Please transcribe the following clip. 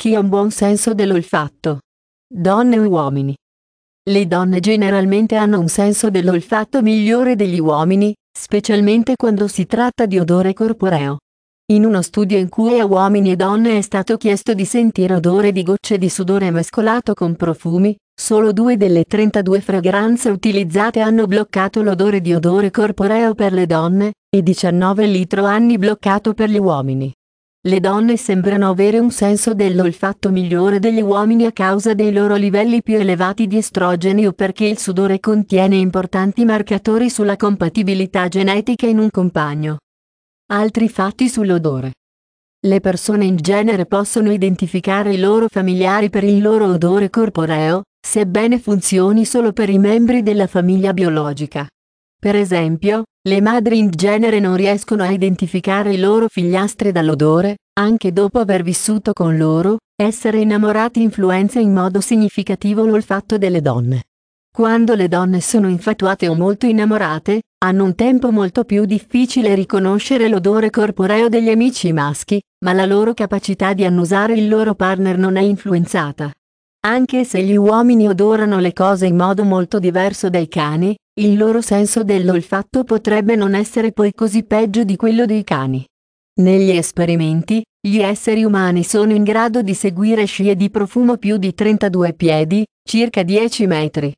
Chi ha un buon senso dell'olfatto? Donne e uomini? Le donne generalmente hanno un senso dell'olfatto migliore degli uomini, specialmente quando si tratta di odore corporeo. In uno studio in cui a uomini e donne è stato chiesto di sentire odore di gocce di sudore mescolato con profumi, solo due delle 32 fragranze utilizzate hanno bloccato l'odore di odore corporeo per le donne, e 19 litro hanno bloccato per gli uomini. Le donne sembrano avere un senso dell'olfatto migliore degli uomini a causa dei loro livelli più elevati di estrogeni o perché il sudore contiene importanti marcatori sulla compatibilità genetica in un compagno. Altri fatti sull'odore. Le persone in genere possono identificare i loro familiari per il loro odore corporeo, sebbene funzioni solo per i membri della famiglia biologica. Per esempio, le madri in genere non riescono a identificare i loro figliastri dall'odore, anche dopo aver vissuto con loro, essere innamorati influenza in modo significativo l'olfatto delle donne. Quando le donne sono infatuate o molto innamorate, hanno un tempo molto più difficile riconoscere l'odore corporeo degli amici maschi, ma la loro capacità di annusare il loro partner non è influenzata. Anche se gli uomini odorano le cose in modo molto diverso dai cani, il loro senso dell'olfatto potrebbe non essere poi così peggio di quello dei cani. Negli esperimenti, gli esseri umani sono in grado di seguire scie di profumo più di 32 piedi, circa 10 metri,